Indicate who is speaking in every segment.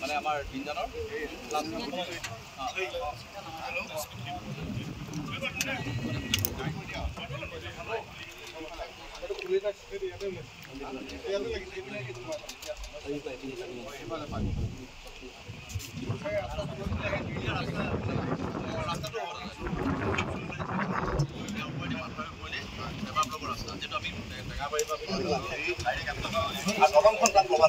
Speaker 1: মানে আমাৰ তিনিজনৰ যিটো আমি টেঙাবাৰী বা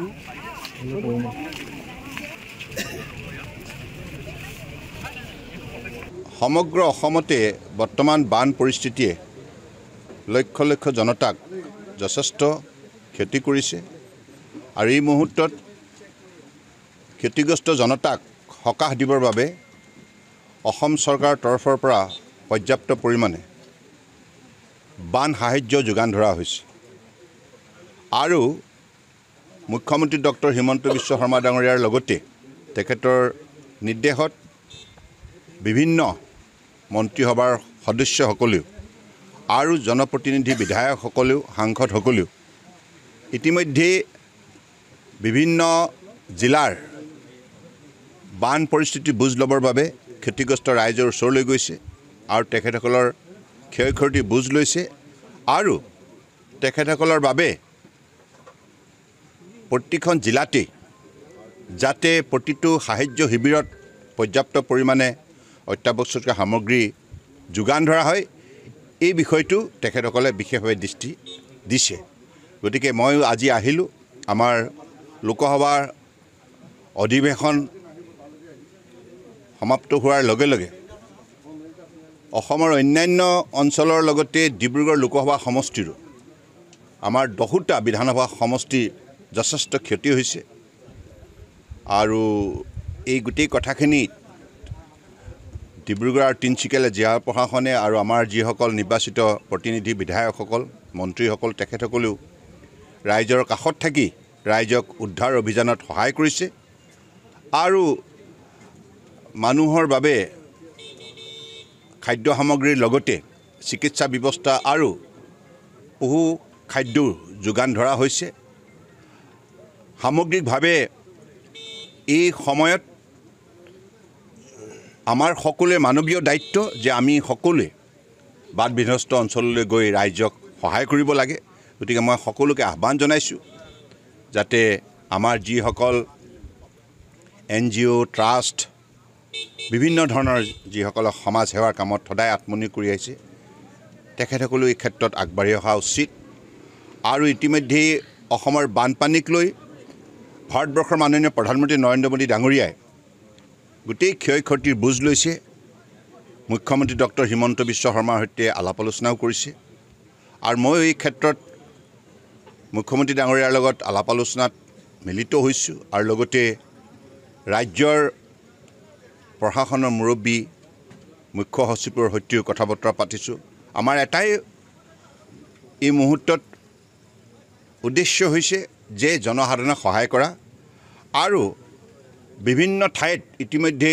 Speaker 1: সমগ্ৰ অসমতে বৰ্তমান বান পৰিস্থিতিয়ে লক্ষ লক্ষ জনতাক যথেষ্ট ক্ষতি কৰিছে আৰু এই মুহূৰ্তত ক্ষতিগ্ৰস্ত জনতাক সকাহ দিবৰ বাবে অসম চৰকাৰৰ তৰফৰ পৰা পৰ্যাপ্ত পৰিমাণে বান সাহায্য যোগান ধৰা হৈছে আৰু মুখ্যমন্ত্ৰী ডক্টৰ হিমন্ত বিশ্ব শৰ্মা ডাঙৰীয়াৰ লগতে তেখেতৰ নিৰ্দেশত বিভিন্ন মন্ত্ৰীসভাৰ সদস্যসকলেও আৰু জনপ্ৰতিনিধি বিধায়কসকলেও সাংসদসকলেও ইতিমধ্যে বিভিন্ন জিলাৰ বান পৰিস্থিতি বুজ ল'বৰ বাবে ক্ষতিগ্ৰস্ত ৰাইজৰ ওচৰলৈ গৈছে আৰু তেখেতসকলৰ ক্ষয় ক্ষতি বুজ লৈছে আৰু তেখেতসকলৰ বাবে প্ৰতিখন জিলাতেই যাতে প্ৰতিটো সাহায্য শিবিৰত পৰ্যাপ্ত পৰিমাণে অত্যাৱশ্যকীয় সামগ্ৰী যোগান ধৰা হয় এই বিষয়টো তেখেতসকলে বিশেষভাৱে দৃষ্টি দিছে গতিকে ময়ো আজি আহিলোঁ আমাৰ লোকসভাৰ অধিৱেশন সমাপ্ত হোৱাৰ লগে লগে অসমৰ অন্যান্য অঞ্চলৰ লগতে ডিব্ৰুগড় লোকসভা সমষ্টিৰো আমাৰ দহোটা বিধানসভা সমষ্টিৰ যথেষ্ট ক্ষতি হৈছে আৰু এই গোটেই কথাখিনি ডিব্ৰুগড়ৰ আৰু তিনিচুকীয়ালৈ জিলা প্ৰশাসনে আৰু আমাৰ যিসকল নিৰ্বাচিত প্ৰতিনিধি বিধায়কসকল মন্ত্ৰীসকল তেখেতসকলেও ৰাইজৰ কাষত থাকি ৰাইজক উদ্ধাৰ অভিযানত সহায় কৰিছে আৰু মানুহৰ বাবে খাদ্য সামগ্ৰীৰ লগতে চিকিৎসা ব্যৱস্থা আৰু বহু খাদ্যও যোগান ধৰা হৈছে সামগ্ৰিকভাৱে এই সময়ত আমাৰ সকলোৱে মানৱীয় দায়িত্ব যে আমি সকলোৱে বাদ বিধ্বস্ত অঞ্চললৈ গৈ ৰাইজক সহায় কৰিব লাগে গতিকে মই সকলোকে আহ্বান জনাইছোঁ যাতে আমাৰ যিসকল এন জি অ' ট্ৰাষ্ট বিভিন্ন ধৰণৰ যিসকলক সমাজ সেৱাৰ কামত সদায় আত্মনিয়োগ কৰি আহিছে তেখেতসকলেও এই ক্ষেত্ৰত আগবাঢ়ি অহা উচিত আৰু ইতিমধ্যেই অসমৰ বানপানীক লৈ ভাৰতবৰ্ষৰ মাননীয় প্ৰধানমন্ত্ৰী নৰেন্দ্ৰ মোদী ডাঙৰীয়াই গোটেই ক্ষয় ক্ষতিৰ বুজ লৈছে মুখ্যমন্ত্ৰী ডক্টৰ হিমন্ত বিশ্ব শৰ্মাৰ সৈতে আলাপ আলোচনাও কৰিছে আৰু মই এই ক্ষেত্ৰত মুখ্যমন্ত্ৰী ডাঙৰীয়াৰ লগত আলাপ আলোচনাত মিলিত হৈছোঁ আৰু লগতে ৰাজ্যৰ প্ৰশাসনৰ মুৰব্বী মুখ্য সচিবৰ সৈতেও কথা বতৰা পাতিছোঁ আমাৰ এটাই এই মুহূৰ্তত উদ্দেশ্য হৈছে যে জনসাধাৰণক সহায় কৰা আৰু বিভিন্ন ঠাইত ইতিমধ্যে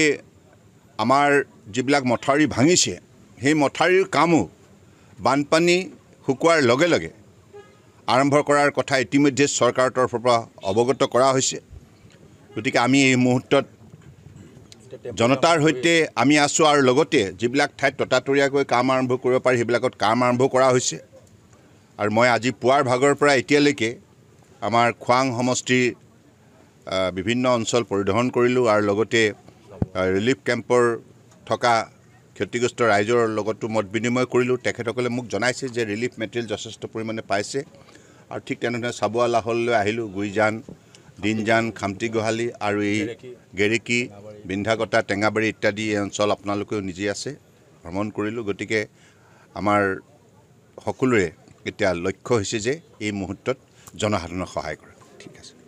Speaker 1: আমাৰ যিবিলাক মথাউৰি ভাঙিছে সেই মথাউৰিৰ কামো বানপানী শুকোৱাৰ লগে লগে আৰম্ভ কৰাৰ কথা ইতিমধ্যে চৰকাৰৰ তৰফৰ পৰা অৱগত কৰা হৈছে গতিকে আমি এই মুহূৰ্তত জনতাৰ সৈতে আমি আছোঁ আৰু লগতে যিবিলাক ঠাইত ততাতৈয়াকৈ কাম আৰম্ভ কৰিব পাৰি সেইবিলাকত কাম আৰম্ভ কৰা হৈছে আৰু মই আজি পুৱাৰ ভাগৰ পৰা এতিয়ালৈকে আমাৰ খোৱাং সমষ্টিৰ বিভিন্ন অঞ্চল পৰিদৰ্শন কৰিলোঁ আৰু লগতে ৰিলিফ কেম্পৰ থকা ক্ষতিগ্ৰস্ত ৰাইজৰ লগতো মত বিনিময় কৰিলোঁ তেখেতসকলে মোক জনাইছে যে ৰিলিফ মেটেৰিয়েল যথেষ্ট পৰিমাণে পাইছে আৰু ঠিক তেনেধৰণে চাবুৱা লাহললৈ আহিলোঁ গুইজান দিনজান খামটি গোহালি আৰু এই গেৰেকী বিন্ধাকটা টেঙাবাৰী ইত্যাদি এই অঞ্চল আপোনালোকেও নিজে আছে ভ্ৰমণ কৰিলোঁ গতিকে আমাৰ সকলোৰে এতিয়া লক্ষ্য হৈছে যে এই মুহূৰ্তত জনসাধাৰণক সহায় কৰা ঠিক আছে